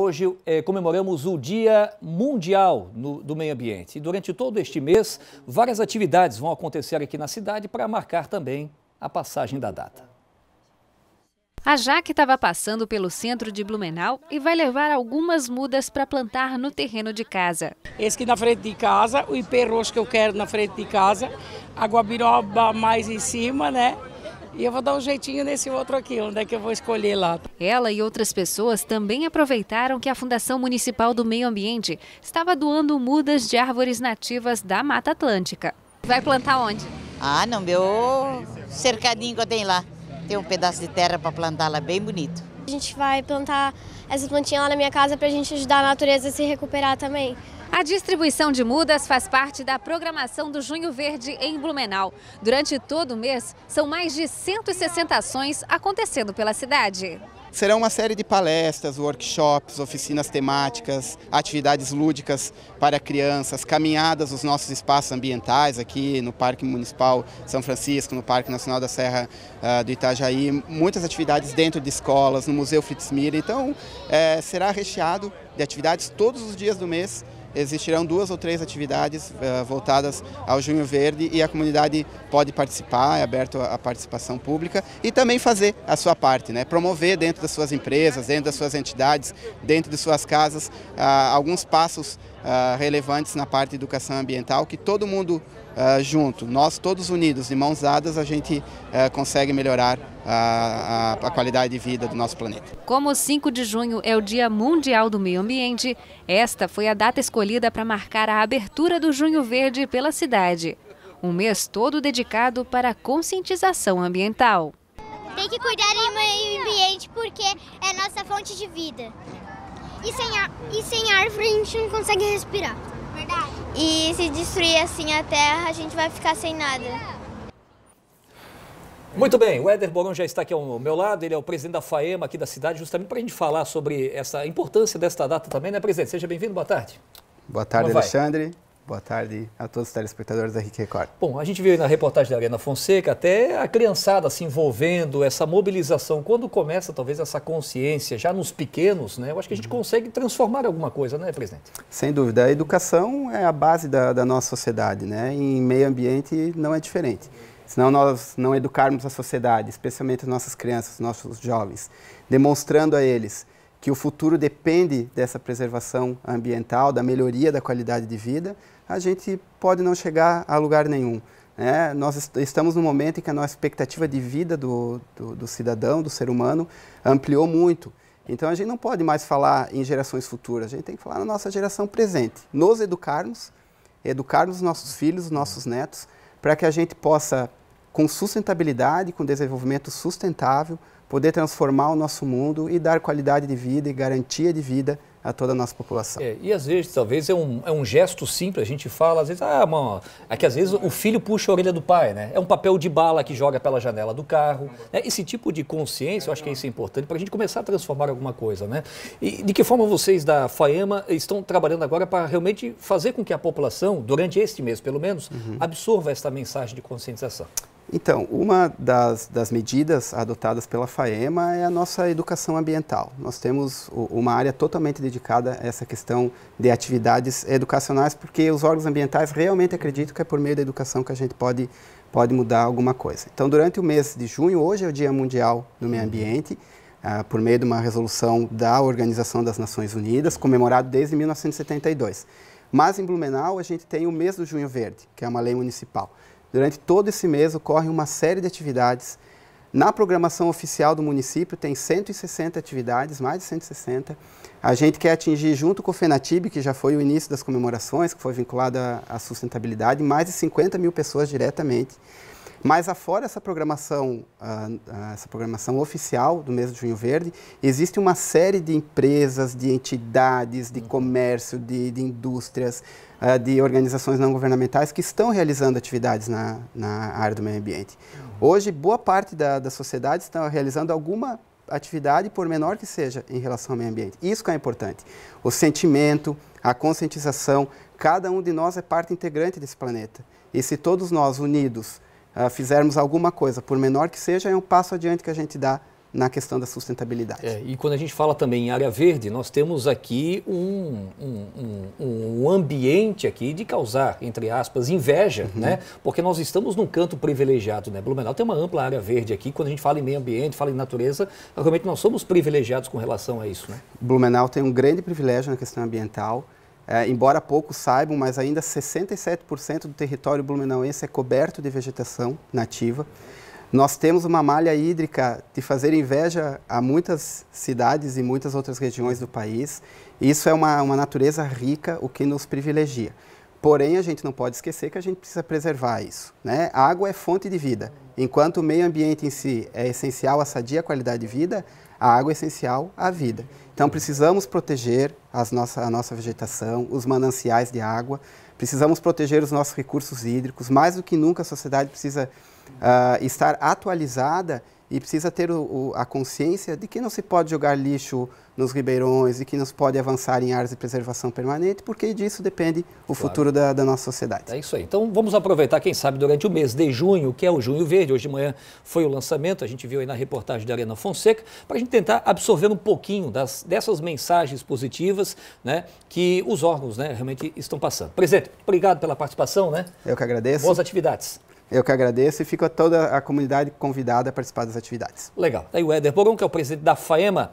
Hoje eh, comemoramos o Dia Mundial no, do Meio Ambiente. E durante todo este mês, várias atividades vão acontecer aqui na cidade para marcar também a passagem da data. A Jaque estava passando pelo centro de Blumenau e vai levar algumas mudas para plantar no terreno de casa. Esse aqui na frente de casa, o ipê roxo que eu quero na frente de casa, a guabiroba mais em cima, né? E eu vou dar um jeitinho nesse outro aqui, onde é que eu vou escolher lá. Ela e outras pessoas também aproveitaram que a Fundação Municipal do Meio Ambiente estava doando mudas de árvores nativas da Mata Atlântica. Vai plantar onde? Ah, no meu cercadinho que eu tenho lá. Tem um pedaço de terra para plantar lá, bem bonito. A gente vai plantar essa plantinha lá na minha casa para a gente ajudar a natureza a se recuperar também. A distribuição de mudas faz parte da programação do Junho Verde em Blumenau. Durante todo o mês, são mais de 160 ações acontecendo pela cidade. Serão uma série de palestras, workshops, oficinas temáticas, atividades lúdicas para crianças, caminhadas nos nossos espaços ambientais aqui no Parque Municipal São Francisco, no Parque Nacional da Serra uh, do Itajaí, muitas atividades dentro de escolas, no Museu Fritzmir. Então, é, será recheado de atividades todos os dias do mês existirão duas ou três atividades uh, voltadas ao Junho Verde e a comunidade pode participar, é aberto à participação pública e também fazer a sua parte, né? promover dentro das suas empresas, dentro das suas entidades, dentro de suas casas, uh, alguns passos ah, relevantes na parte de educação ambiental, que todo mundo uh, junto, nós todos unidos, de mãos dadas, a gente uh, consegue melhorar a, a, a, qualidade de vida do nosso planeta. Como 5 de junho é o Dia Mundial do Meio Ambiente, esta foi a data escolhida para marcar a abertura do Junho Verde pela cidade. Um mês todo dedicado para a conscientização ambiental. Tem que cuidar do meio ambiente porque é nossa fonte de vida. E sem, a, e sem árvore a gente não consegue respirar. Verdade. E se destruir assim a terra, a gente vai ficar sem nada. Muito bem, o Éder Boron já está aqui ao meu lado, ele é o presidente da FAEMA aqui da cidade, justamente para a gente falar sobre essa importância desta data também, né, presidente? Seja bem-vindo, boa tarde. Boa tarde, Alexandre. Boa tarde a todos os telespectadores da RIC Record. Bom, a gente viu na reportagem da Arena Fonseca até a criançada se assim, envolvendo, essa mobilização. Quando começa, talvez, essa consciência, já nos pequenos, né? Eu acho que a gente uhum. consegue transformar alguma coisa, né, presidente? Sem dúvida. A educação é a base da, da nossa sociedade, né? Em meio ambiente não é diferente. Se não nós não educarmos a sociedade, especialmente as nossas crianças, nossos jovens, demonstrando a eles que o futuro depende dessa preservação ambiental, da melhoria da qualidade de vida, a gente pode não chegar a lugar nenhum. Né? Nós est estamos num momento em que a nossa expectativa de vida do, do, do cidadão, do ser humano, ampliou muito. Então a gente não pode mais falar em gerações futuras, a gente tem que falar na nossa geração presente. Nos educarmos, educarmos nossos filhos, nossos netos, para que a gente possa, com sustentabilidade, com desenvolvimento sustentável, poder transformar o nosso mundo e dar qualidade de vida e garantia de vida a toda a nossa população. É, e às vezes, talvez, é um, é um gesto simples, a gente fala, às vezes, ah, mano, aqui é às vezes o filho puxa a orelha do pai, né? É um papel de bala que joga pela janela do carro. Né? Esse tipo de consciência, eu acho que isso é importante para a gente começar a transformar alguma coisa, né? E de que forma vocês da FAEMA estão trabalhando agora para realmente fazer com que a população, durante este mês pelo menos, uhum. absorva essa mensagem de conscientização? Então, uma das, das, medidas adotadas pela FAEMA é a nossa educação ambiental. Nós temos uma área totalmente dedicada a essa questão de atividades educacionais, porque os órgãos ambientais realmente acreditam que é por meio da educação que a gente pode, pode mudar alguma coisa. Então, durante o mês de junho, hoje é o Dia Mundial do Meio Ambiente, ah, por meio de uma resolução da Organização das Nações Unidas, comemorado desde 1972. Mas em Blumenau, a gente tem o mês do Junho Verde, que é uma lei municipal. Durante todo esse mês ocorre uma série de atividades. Na programação oficial do município tem 160 atividades, mais de 160. A gente quer atingir, junto com o FENATIB, que já foi o início das comemorações, que foi vinculado à sustentabilidade, mais de 50 mil pessoas diretamente. Mas afora essa programação, uh, essa programação oficial do mês de Junho Verde, existe uma série de empresas, de entidades, de uhum. comércio, de, de indústrias, uh, de organizações não governamentais que estão realizando atividades na, na área do meio ambiente. Uhum. Hoje, boa parte da, da sociedade está realizando alguma atividade, por menor que seja, em relação ao meio ambiente. Isso que é importante. O sentimento, a conscientização, cada um de nós é parte integrante desse planeta. E se todos nós unidos uh, fizermos alguma coisa, por menor que seja, é um passo adiante que a gente dá na questão da sustentabilidade. É, e quando a gente fala também em área verde, nós temos aqui um, um, um, um ambiente aqui de causar, entre aspas, inveja, uhum. né? Porque nós estamos num canto privilegiado, né? Blumenau tem uma ampla área verde aqui. Quando a gente fala em meio ambiente, fala em natureza, realmente nós somos privilegiados com relação a isso, né? Blumenau tem um grande privilégio na questão ambiental. É, embora poucos saibam, mas ainda 67% do território blumenauense é coberto de vegetação nativa. Nós temos uma malha hídrica de fazer inveja a muitas cidades e muitas outras regiões do país. Isso é uma, uma natureza rica, o que nos privilegia. Porém, a gente não pode esquecer que a gente precisa preservar isso. Né? A água é fonte de vida. Enquanto o meio ambiente em si é essencial à sadia qualidade de vida, a água é essencial à vida. Então, precisamos proteger as nossa, a nossa vegetação, os mananciais de água, precisamos proteger os nossos recursos hídricos. Mais do que nunca, a sociedade precisa uh, estar atualizada e precisa ter o, o, a consciência de que não se pode jogar lixo nos ribeirões e que não se pode avançar em áreas de preservação permanente, porque disso depende o claro. futuro da, da, nossa sociedade. É isso aí. Então vamos aproveitar, quem sabe, durante o mês de junho, que é o Junho Verde. Hoje de manhã foi o lançamento, a gente viu aí na reportagem da Arena Fonseca, para a gente tentar absorver um pouquinho das, dessas mensagens positivas né, que os órgãos né, realmente estão passando. Presidente, obrigado pela participação. Né? Eu que agradeço. Boas atividades. Eu que agradeço e fico a toda a comunidade convidada a participar das atividades. Legal. Tá aí o Éder Borão, que é o presidente da FAEMA.